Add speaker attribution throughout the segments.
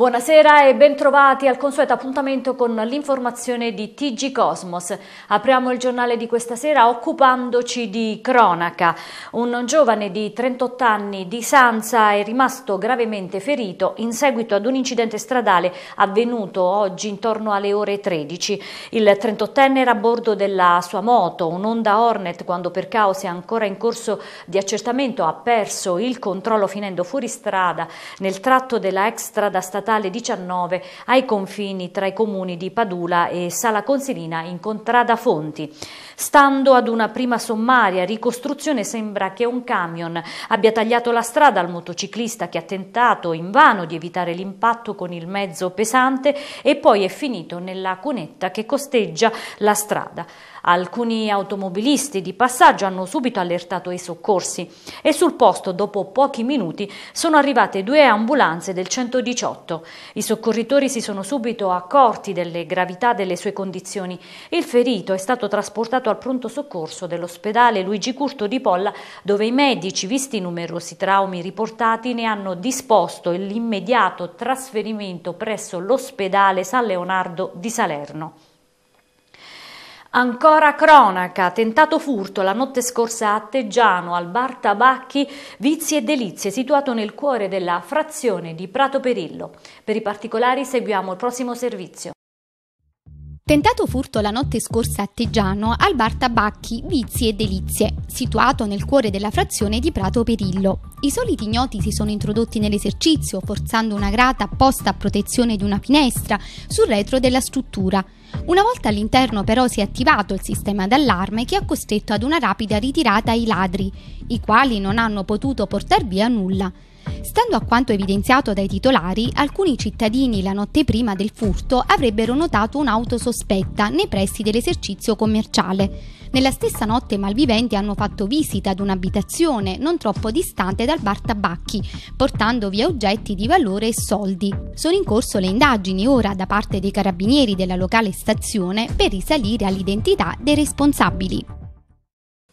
Speaker 1: Buonasera e bentrovati al consueto appuntamento con l'informazione di TG Cosmos. Apriamo il giornale di questa sera occupandoci di cronaca. Un giovane di 38 anni di Sanza è rimasto gravemente ferito in seguito ad un incidente stradale avvenuto oggi intorno alle ore 13. Il 38enne era a bordo della sua moto, un'Onda Hornet, quando per caos è ancora in corso di accertamento ha perso il controllo finendo fuori strada nel tratto della ex strada statale statale 19 ai confini tra i comuni di Padula e Sala Consilina in Contrada Fonti. Stando ad una prima sommaria ricostruzione sembra che un camion abbia tagliato la strada al motociclista che ha tentato invano di evitare l'impatto con il mezzo pesante e poi è finito nella cunetta che costeggia la strada. Alcuni automobilisti di passaggio hanno subito allertato i soccorsi e sul posto dopo pochi minuti sono arrivate due ambulanze del 118. I soccorritori si sono subito accorti delle gravità delle sue condizioni. Il ferito è stato trasportato al pronto soccorso dell'ospedale Luigi Curto di Polla dove i medici, visti i numerosi traumi riportati, ne hanno disposto l'immediato trasferimento presso l'ospedale San Leonardo di Salerno. Ancora cronaca, tentato furto la notte scorsa a Teggiano, al bar Tabacchi, Vizi e Delizie, situato nel cuore della frazione di Prato Perillo. Per i particolari seguiamo il prossimo servizio.
Speaker 2: Tentato furto la notte scorsa a Teggiano al bar Tabacchi Vizi e Delizie, situato nel cuore della frazione di Prato Perillo. I soliti ignoti si sono introdotti nell'esercizio, forzando una grata apposta a protezione di una finestra sul retro della struttura. Una volta all'interno però si è attivato il sistema d'allarme che ha costretto ad una rapida ritirata ai ladri, i quali non hanno potuto portar via nulla. Stando a quanto evidenziato dai titolari, alcuni cittadini la notte prima del furto avrebbero notato un'auto sospetta nei pressi dell'esercizio commerciale. Nella stessa notte i malviventi hanno fatto visita ad un'abitazione non troppo distante dal bar Tabacchi, portando via oggetti di valore e soldi. Sono in corso le indagini ora da parte dei carabinieri della locale stazione per risalire
Speaker 1: all'identità dei responsabili.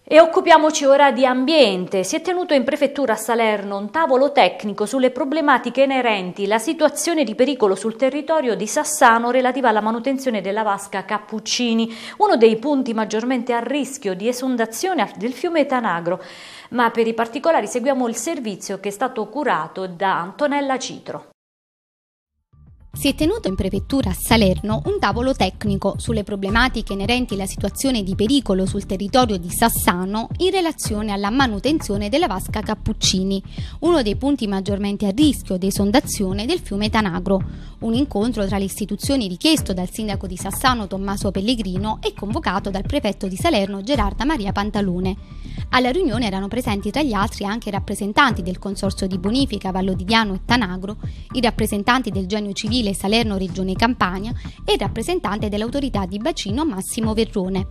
Speaker 1: E occupiamoci ora di ambiente. Si è tenuto in prefettura a Salerno un tavolo tecnico sulle problematiche inerenti alla situazione di pericolo sul territorio di Sassano relativa alla manutenzione della vasca Cappuccini, uno dei punti maggiormente a rischio di esondazione del fiume Tanagro. Ma per i particolari seguiamo il servizio che è stato curato da Antonella Citro
Speaker 2: si è tenuto in prefettura a Salerno un tavolo tecnico sulle problematiche inerenti alla situazione di pericolo sul territorio di Sassano in relazione alla manutenzione della vasca Cappuccini, uno dei punti maggiormente a rischio di esondazione del fiume Tanagro. Un incontro tra le istituzioni richiesto dal sindaco di Sassano Tommaso Pellegrino e convocato dal prefetto di Salerno Gerarda Maria Pantalone. Alla riunione erano presenti tra gli altri anche i rappresentanti del Consorzio di Bonifica Vallodidiano e Tanagro, i rappresentanti del Genio Civile Salerno Regione Campania e il rappresentante dell'autorità di bacino Massimo Verrone.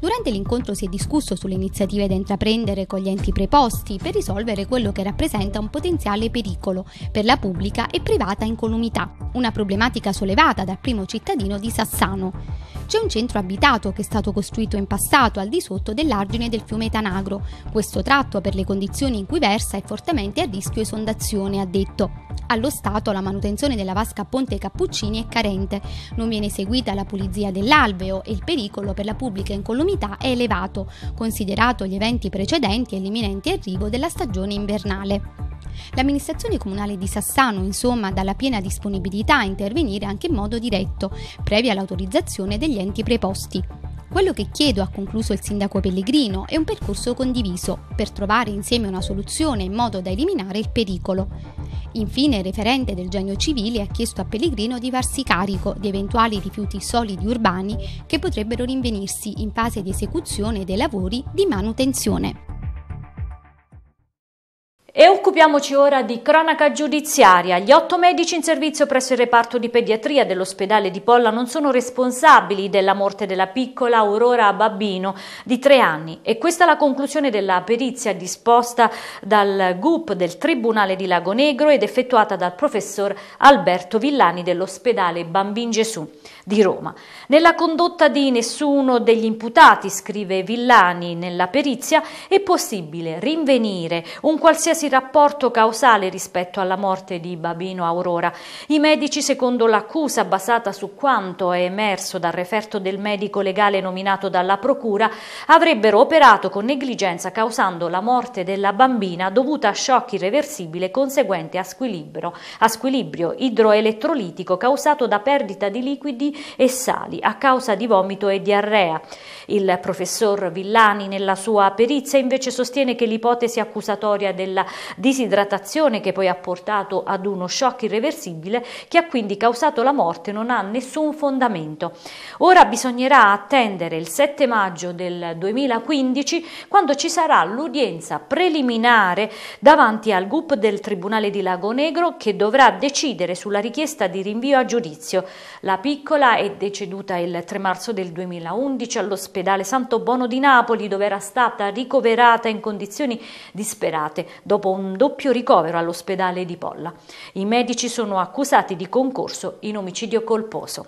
Speaker 2: Durante l'incontro si è discusso sulle iniziative da intraprendere con gli enti preposti per risolvere quello che rappresenta un potenziale pericolo per la pubblica e privata incolumità, una problematica sollevata dal primo cittadino di Sassano c'è un centro abitato che è stato costruito in passato al di sotto dell'argine del fiume Tanagro. Questo tratto, per le condizioni in cui versa, è fortemente a rischio esondazione, ha detto. Allo Stato la manutenzione della vasca Ponte Cappuccini è carente, non viene eseguita la pulizia dell'alveo e il pericolo per la pubblica incolumità è elevato, considerato gli eventi precedenti e l'imminente arrivo della stagione invernale. L'amministrazione comunale di Sassano, insomma, dà la piena disponibilità a intervenire anche in modo diretto, previa l'autorizzazione degli enti preposti. Quello che chiedo, ha concluso il sindaco Pellegrino, è un percorso condiviso per trovare insieme una soluzione in modo da eliminare il pericolo. Infine, il referente del Genio Civile ha chiesto a Pellegrino di farsi carico di eventuali rifiuti solidi urbani che potrebbero
Speaker 1: rinvenirsi in fase di esecuzione dei lavori di manutenzione. E occupiamoci ora di cronaca giudiziaria. Gli otto medici in servizio presso il reparto di pediatria dell'ospedale di Polla non sono responsabili della morte della piccola Aurora Babbino di tre anni e questa è la conclusione della perizia disposta dal GUP del Tribunale di Lago Negro ed effettuata dal professor Alberto Villani dell'ospedale Bambin Gesù di Roma. Nella condotta di nessuno degli imputati, scrive Villani nella perizia, è possibile rinvenire un qualsiasi qualsiasi rapporto causale rispetto alla morte di Babino Aurora. I medici, secondo l'accusa basata su quanto è emerso dal referto del medico legale nominato dalla Procura, avrebbero operato con negligenza causando la morte della bambina dovuta a shock irreversibile conseguente a squilibrio, a squilibrio idroelettrolitico causato da perdita di liquidi e sali a causa di vomito e diarrea. Il professor Villani nella sua perizia invece sostiene che l'ipotesi accusatoria della disidratazione che poi ha portato ad uno shock irreversibile che ha quindi causato la morte non ha nessun fondamento. Ora bisognerà attendere il 7 maggio del 2015 quando ci sarà l'udienza preliminare davanti al GUP del Tribunale di Lago Negro che dovrà decidere sulla richiesta di rinvio a giudizio. La piccola è deceduta il 3 marzo del 2011 all'ospedale Santo Bono di Napoli dove era stata ricoverata in condizioni disperate dopo dopo un doppio ricovero all'ospedale di Polla. I medici sono accusati di concorso in omicidio colposo.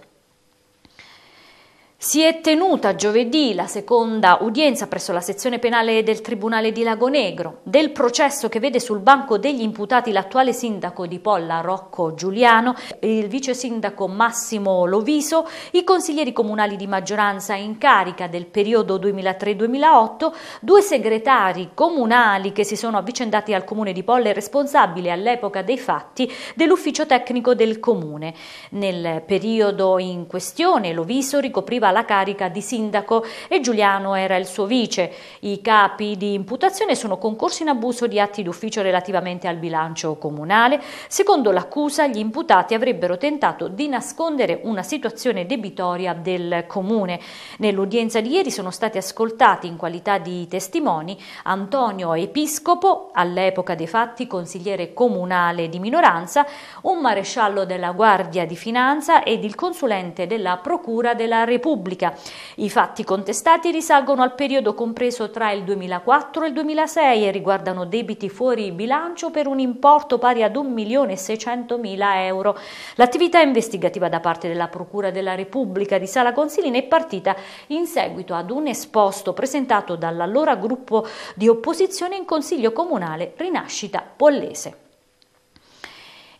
Speaker 1: Si è tenuta giovedì la seconda udienza presso la sezione penale del Tribunale di Lagonegro del processo che vede sul banco degli imputati l'attuale sindaco di Polla Rocco Giuliano, il vice sindaco Massimo Loviso, i consiglieri comunali di maggioranza in carica del periodo 2003-2008, due segretari comunali che si sono avvicendati al comune di Polla e responsabile all'epoca dei fatti dell'ufficio tecnico del comune. Nel periodo in questione Loviso ricopriva aveva la carica di sindaco e Giuliano era il suo vice. I capi di imputazione sono concorsi in abuso di atti d'ufficio relativamente al bilancio comunale. Secondo l'accusa, gli imputati avrebbero tentato di nascondere una situazione debitoria del comune. Nell'udienza di ieri sono stati ascoltati in qualità di testimoni Antonio Episcopo, all'epoca dei fatti consigliere comunale di minoranza, un maresciallo della Guardia di Finanza ed il consulente della Procura della Repubblica pubblica. I fatti contestati risalgono al periodo compreso tra il 2004 e il 2006 e riguardano debiti fuori bilancio per un importo pari ad 1.600.000 euro. L'attività investigativa da parte della Procura della Repubblica di Sala Consilina è partita in seguito ad un esposto presentato dall'allora gruppo di opposizione in Consiglio Comunale Rinascita Pollese.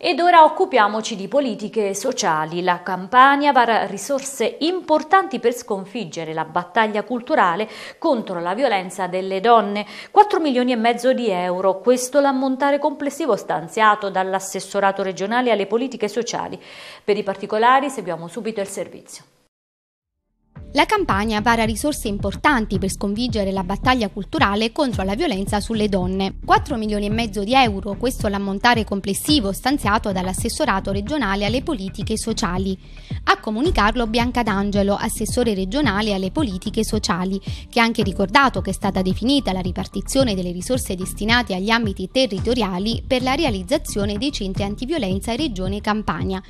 Speaker 1: Ed ora occupiamoci di politiche sociali. La Campania vara risorse importanti per sconfiggere la battaglia culturale contro la violenza delle donne. 4 milioni e mezzo di euro, questo l'ammontare complessivo stanziato dall'assessorato regionale alle politiche sociali. Per i particolari seguiamo subito il servizio. La campagna
Speaker 2: vara risorse importanti per sconfiggere la battaglia culturale contro la violenza sulle donne. 4 milioni e mezzo di euro, questo l'ammontare complessivo stanziato dall'assessorato regionale alle politiche sociali. A comunicarlo Bianca D'Angelo, assessore regionale alle politiche sociali, che ha anche ricordato che è stata definita la ripartizione delle risorse destinate agli ambiti territoriali per la realizzazione dei centri antiviolenza Regione Campania.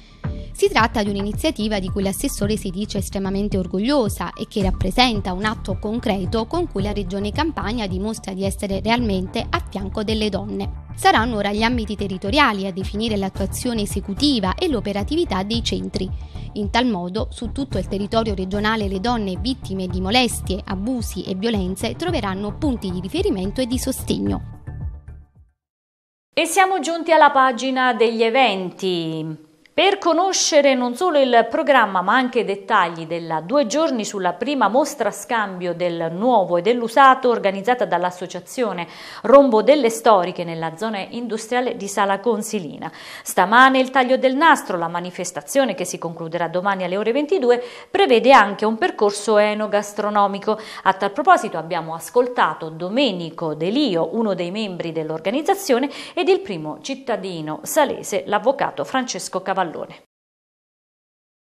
Speaker 2: Si tratta di un'iniziativa di cui l'assessore si dice estremamente orgoglioso preziosa e che rappresenta un atto concreto con cui la Regione Campania dimostra di essere realmente a fianco delle donne. Saranno ora gli ambiti territoriali a definire l'attuazione esecutiva e l'operatività dei centri. In tal modo, su tutto il territorio regionale le donne vittime di molestie, abusi e violenze troveranno punti di riferimento e di sostegno.
Speaker 1: E siamo giunti alla pagina degli eventi. Per conoscere non solo il programma ma anche i dettagli della due giorni sulla prima mostra scambio del nuovo e dell'usato organizzata dall'associazione Rombo delle Storiche nella zona industriale di Sala Consilina. Stamane il taglio del nastro, la manifestazione che si concluderà domani alle ore 22, prevede anche un percorso enogastronomico. A tal proposito abbiamo ascoltato Domenico Delio, uno dei membri dell'organizzazione, ed il primo cittadino salese, l'avvocato Francesco Cavallone pallone.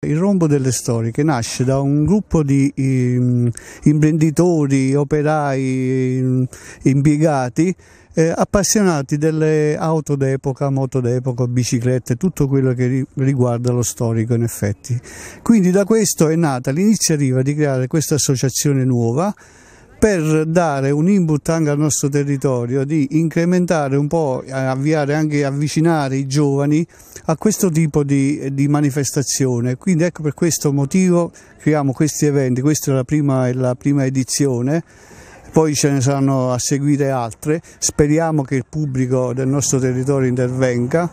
Speaker 3: Il rombo delle storiche nasce da un gruppo di eh, imprenditori, operai, ehm, impiegati eh, appassionati delle auto d'epoca, moto d'epoca, biciclette, tutto quello che riguarda lo storico in effetti. Quindi da questo è nata l'iniziativa di creare questa associazione nuova per dare un input anche al nostro territorio di incrementare un po', avviare anche avvicinare i giovani a questo tipo di, di manifestazione. Quindi ecco per questo motivo creiamo questi eventi, questa è la prima, è la prima edizione poi ce ne saranno a seguire altre. Speriamo che il pubblico del nostro territorio intervenga.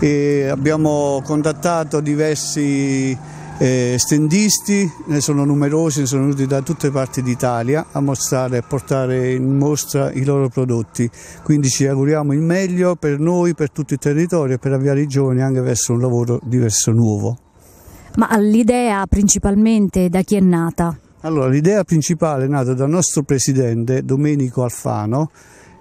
Speaker 3: E abbiamo contattato diversi eh, stendisti, ne sono numerosi, ne sono venuti da tutte le parti d'Italia a mostrare, a portare in mostra i loro prodotti. Quindi ci auguriamo il meglio per noi, per tutto il territorio e per avviare i giovani anche verso un lavoro diverso nuovo.
Speaker 1: Ma l'idea principalmente da chi è nata?
Speaker 3: Allora, l'idea principale è nata dal nostro presidente Domenico Alfano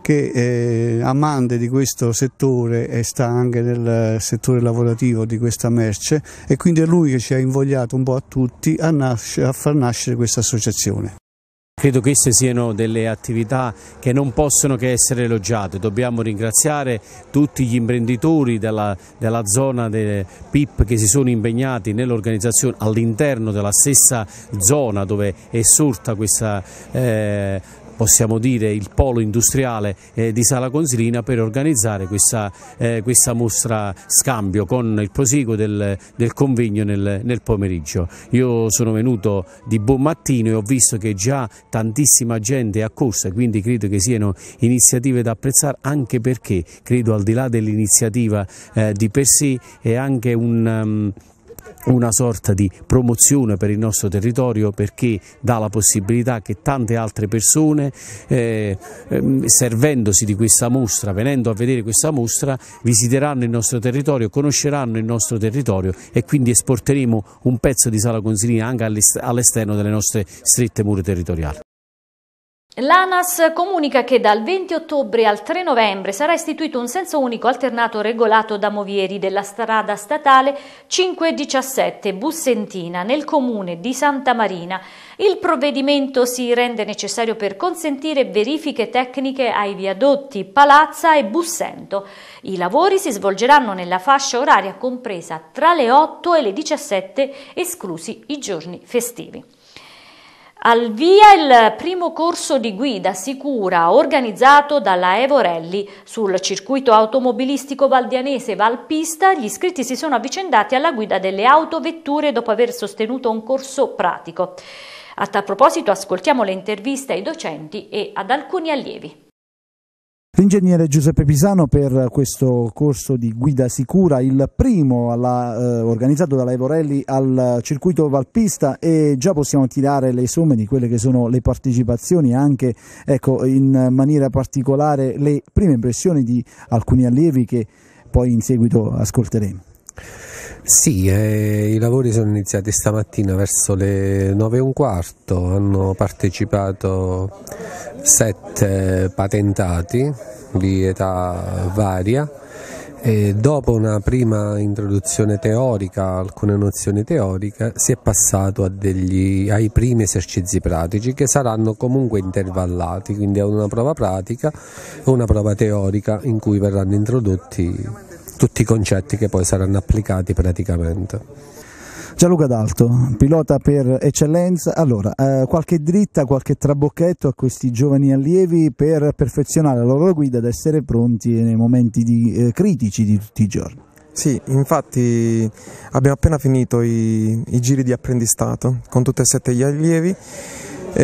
Speaker 3: che eh, amante di questo settore e sta anche nel settore lavorativo di questa merce e quindi è lui che ci ha invogliato un po' a tutti a, nasce, a far nascere questa associazione.
Speaker 4: Credo che queste siano delle attività che non possono che essere elogiate. Dobbiamo ringraziare tutti gli imprenditori della, della zona del PIP che si sono impegnati nell'organizzazione all'interno della stessa zona dove è sorta questa eh, possiamo dire il polo industriale eh, di Sala Consilina per organizzare questa, eh, questa, mostra scambio con il prosieguo del, del convegno nel, nel, pomeriggio. Io sono venuto di buon mattino e ho visto che già tantissima gente è accorsa quindi credo che siano iniziative da apprezzare anche perché credo al di là dell'iniziativa eh, di per sé è anche un... Um, una sorta di promozione per il nostro territorio perché dà la possibilità che tante altre persone, eh, ehm, servendosi di questa mostra, venendo a vedere questa mostra, visiteranno il nostro territorio, conosceranno il nostro territorio e quindi esporteremo un pezzo di Sala Consilina anche all'esterno delle nostre strette mura territoriali.
Speaker 1: L'ANAS comunica che dal 20 ottobre al 3 novembre sarà istituito un senso unico alternato regolato da movieri della strada statale 517 Bussentina nel comune di Santa Marina. Il provvedimento si rende necessario per consentire verifiche tecniche ai viadotti Palazza e Bussento. I lavori si svolgeranno nella fascia oraria compresa tra le 8 e le 17, esclusi i giorni festivi. Al via il primo corso di guida sicura organizzato dalla Evorelli sul circuito automobilistico valdianese Valpista. Gli iscritti si sono avvicendati alla guida delle autovetture dopo aver sostenuto un corso pratico. A tal proposito ascoltiamo le interviste ai docenti e ad alcuni allievi.
Speaker 5: L'ingegnere Giuseppe Pisano per questo corso di guida sicura, il primo alla, eh, organizzato dalla Evorelli al circuito Valpista e già possiamo tirare le somme di quelle che sono le partecipazioni anche ecco, in maniera particolare le prime impressioni di alcuni allievi che poi in seguito ascolteremo.
Speaker 4: Sì, eh, i lavori sono iniziati stamattina verso le 9 e un quarto, hanno partecipato sette patentati di età varia. E dopo una prima introduzione teorica, alcune nozioni teoriche, si è passato degli, ai primi esercizi pratici che saranno comunque intervallati, quindi è una prova pratica e una prova teorica in cui verranno introdotti tutti i concetti che poi saranno applicati praticamente.
Speaker 5: Gianluca D'Alto, pilota per eccellenza, allora eh, qualche dritta, qualche trabocchetto a questi giovani allievi per perfezionare la loro guida ed essere pronti nei momenti di, eh, critici di tutti i giorni.
Speaker 6: Sì, infatti abbiamo appena finito i, i giri di apprendistato con tutti e sette gli allievi e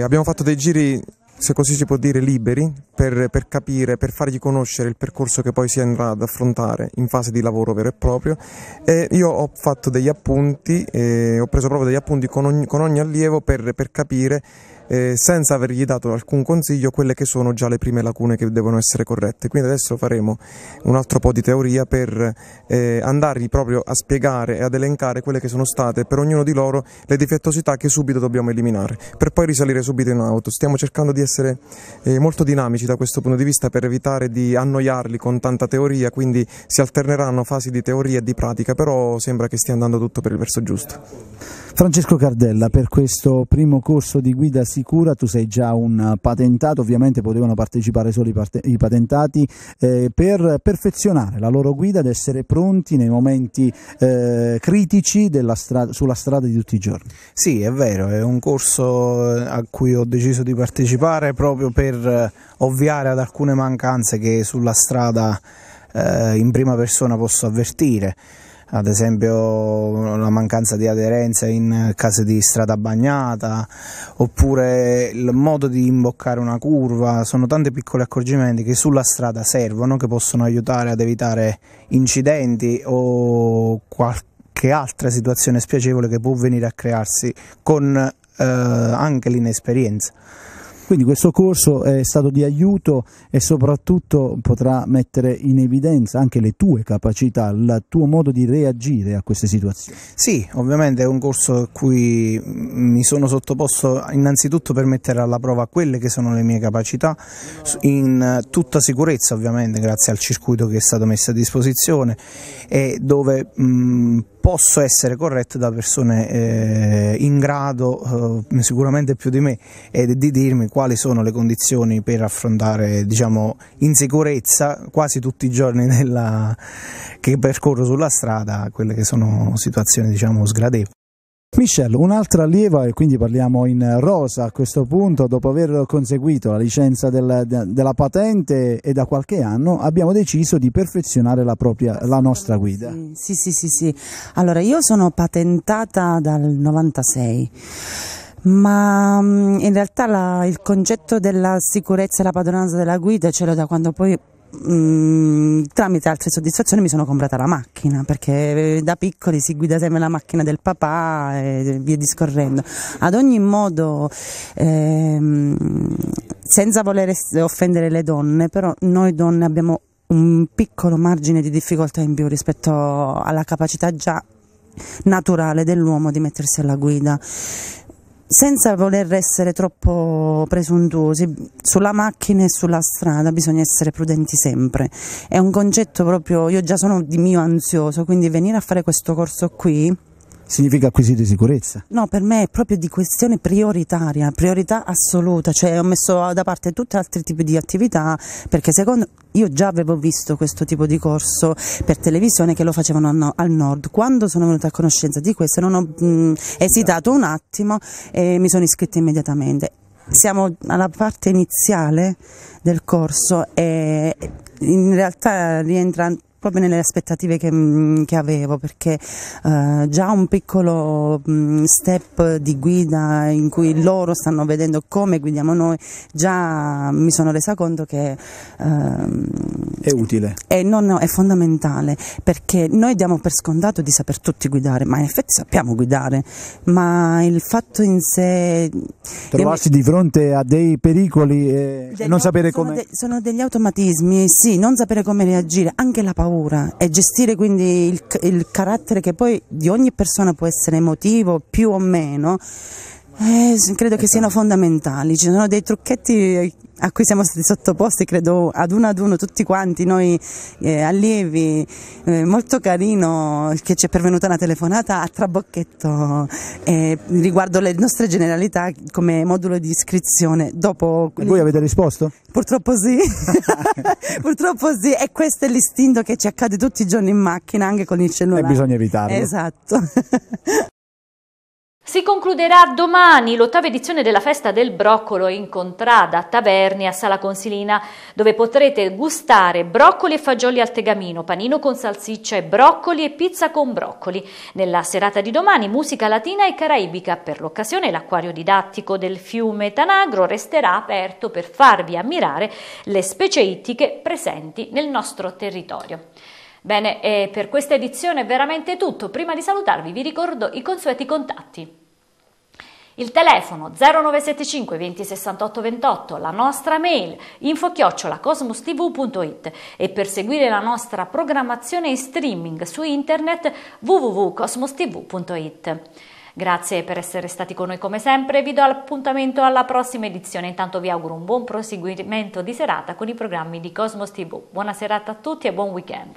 Speaker 6: eh, abbiamo fatto dei giri se così si può dire, liberi per, per, capire, per fargli conoscere il percorso che poi si andrà ad affrontare in fase di lavoro vero e proprio. E io ho fatto degli appunti, eh, ho preso proprio degli appunti con ogni, con ogni allievo per, per capire eh, senza avergli dato alcun consiglio quelle che sono già le prime lacune che devono essere corrette. Quindi adesso faremo un altro po' di teoria per eh, andargli proprio a spiegare e ad elencare quelle che sono state per ognuno di loro le difettosità che subito dobbiamo eliminare, per poi risalire subito in auto. Stiamo cercando di essere eh, molto dinamici da questo punto di vista per evitare di annoiarli con tanta teoria, quindi si alterneranno fasi di teoria e di pratica, però sembra che stia andando tutto per il verso giusto.
Speaker 5: Francesco Cardella per questo primo corso di guida si sicura, tu sei già un patentato, ovviamente potevano partecipare solo i, parte- i patentati eh, per perfezionare la loro guida ed essere pronti nei momenti eh, critici stra- sulla strada di tutti i giorni. Sì, è vero, è un corso
Speaker 6: eh, a cui ho deciso di partecipare proprio per eh, ovviare ad alcune mancanze che sulla strada eh, in prima persona posso avvertire ad esempio la mancanza di aderenza in case di strada bagnata oppure il modo di imboccare una curva, sono tanti piccoli accorgimenti che sulla strada servono, che possono aiutare ad evitare incidenti o qualche altra situazione spiacevole che può venire a crearsi con eh, anche
Speaker 5: l'inesperienza. Quindi questo corso è stato di aiuto e soprattutto potrà mettere in evidenza anche le tue capacità, il tuo modo di reagire a queste situazioni.
Speaker 6: Sì, ovviamente è un corso a cui mi sono sottoposto innanzitutto per mettere alla prova quelle che sono le mie capacità in tutta sicurezza ovviamente grazie al circuito che è stato messo a disposizione e dove mh, posso essere corretto da persone eh, in grado, eh, sicuramente più di me, eh, di dirmi quali sono le condizioni per affrontare diciamo, in sicurezza quasi tutti i giorni della... che percorro sulla strada quelle che
Speaker 5: sono situazioni diciamo, sgradevoli. Michelle, un'altra allieva, e quindi parliamo in rosa a questo punto, dopo aver conseguito la licenza del, de, della patente e da
Speaker 7: qualche anno abbiamo deciso di perfezionare
Speaker 5: la, propria, la nostra guida.
Speaker 7: Sì, sì, sì, sì. Allora, io sono patentata dal 96 ma mm, in realtà la, il concetto della sicurezza e la padronanza della guida ce l'ho da quando poi Mm, tramite altre soddisfazioni mi sono comprata la macchina perché eh, da piccoli si guida sempre la macchina del papà e via discorrendo. Ad ogni modo, ehm, senza voler offendere le donne, però noi donne abbiamo un piccolo margine di difficoltà in più rispetto alla capacità già naturale dell'uomo di mettersi alla guida senza voler essere troppo presuntuosi, sulla macchina e sulla strada bisogna essere prudenti sempre. È un concetto proprio, io già sono di mio ansioso, quindi venire a fare questo corso qui significa acquisito di sicurezza. No, per me è proprio di questione prioritaria, priorità assoluta, cioè ho messo da parte tutti altri tipi di attività perché secondo io già avevo visto questo tipo di corso per televisione che lo facevano al nord. Quando sono venuta a conoscenza di questo non ho mh, mm, esitato un attimo e mi sono iscritta immediatamente. Siamo alla parte iniziale del corso e in realtà rientra proprio nelle aspettative che, mm, che avevo perché eh, già un piccolo mm, step di guida in cui loro stanno vedendo come guidiamo noi già mi sono resa conto che ehm, è utile è, eh, no, no, è fondamentale perché noi diamo per scontato di saper tutti guidare ma in effetti sappiamo guidare ma il fatto in sé trovarsi mi...
Speaker 5: di fronte a dei pericoli e, e non sapere come sono, de
Speaker 7: sono degli automatismi sì non sapere come reagire anche la paura paura e gestire quindi il, il carattere che poi di ogni persona può essere emotivo più o meno, eh, credo che siano esatto. fondamentali. Ci sono dei trucchetti eh, a cui siamo stati sottoposti, credo, ad uno ad uno tutti quanti, noi eh, allievi, eh, molto carino che ci è pervenuta una telefonata a trabocchetto eh, riguardo le nostre generalità come modulo di iscrizione. Dopo, e voi avete risposto? Purtroppo sì, purtroppo sì, e questo è l'istinto che ci accade tutti i giorni in macchina, anche con il cellulare. E bisogna evitarlo. Esatto.
Speaker 1: Si concluderà domani l'ottava edizione della Festa del Broccolo in Contrada, Taverni, a Sala Consilina, dove potrete gustare broccoli e fagioli al tegamino, panino con salsiccia e broccoli e pizza con broccoli. Nella serata di domani musica latina e caraibica. Per l'occasione l'acquario didattico del fiume Tanagro resterà aperto per farvi ammirare le specie ittiche presenti nel nostro territorio. Bene, e per questa edizione è veramente tutto. Prima di salutarvi vi ricordo i consueti contatti. Il telefono 0975 2068 28, la nostra mail info-cosmostv.it e per seguire la nostra programmazione in streaming su internet www.cosmostv.it. Grazie per essere stati con noi come sempre, vi do appuntamento alla prossima edizione, intanto vi auguro un buon proseguimento di serata con i programmi di Cosmos TV. Buona serata a tutti e buon weekend.